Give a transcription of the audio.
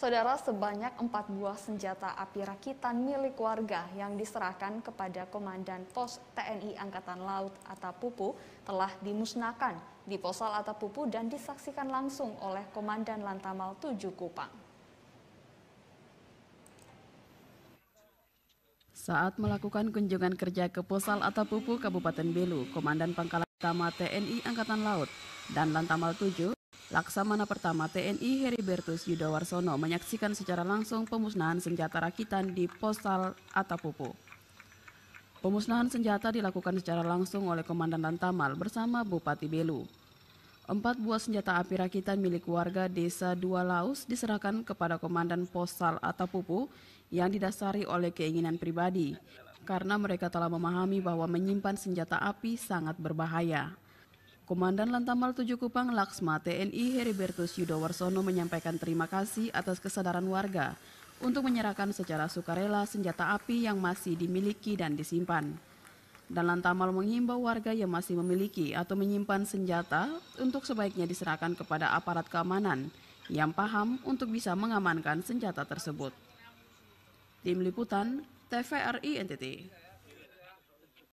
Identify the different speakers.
Speaker 1: Saudara sebanyak empat buah senjata api rakitan milik warga yang diserahkan kepada Komandan Pos TNI Angkatan Laut Atapupu telah dimusnahkan di Posal Atapupu dan disaksikan langsung oleh Komandan Lantamal 7 Kupang.
Speaker 2: Saat melakukan kunjungan kerja ke Posal Atapupu Kabupaten Belu, Komandan Pangkalan Utama TNI Angkatan Laut dan Lantamal 7 Laksamana pertama TNI Heribertus Yudawarsono menyaksikan secara langsung pemusnahan senjata rakitan di Posal Atapupu. Pemusnahan senjata dilakukan secara langsung oleh Komandan Lantamal bersama Bupati Belu. Empat buah senjata api rakitan milik warga desa Dua Laus diserahkan kepada Komandan Posal Atapupu yang didasari oleh keinginan pribadi karena mereka telah memahami bahwa menyimpan senjata api sangat berbahaya. Komandan Lantamal 7 Kupang Laksma TNI Heribertus Yudo Warsono menyampaikan terima kasih atas kesadaran warga untuk menyerahkan secara sukarela senjata api yang masih dimiliki dan disimpan. Dan Lantamal menghimbau warga yang masih memiliki atau menyimpan senjata untuk sebaiknya diserahkan kepada aparat keamanan yang paham untuk bisa mengamankan senjata tersebut. Tim Liputan TVRI NTT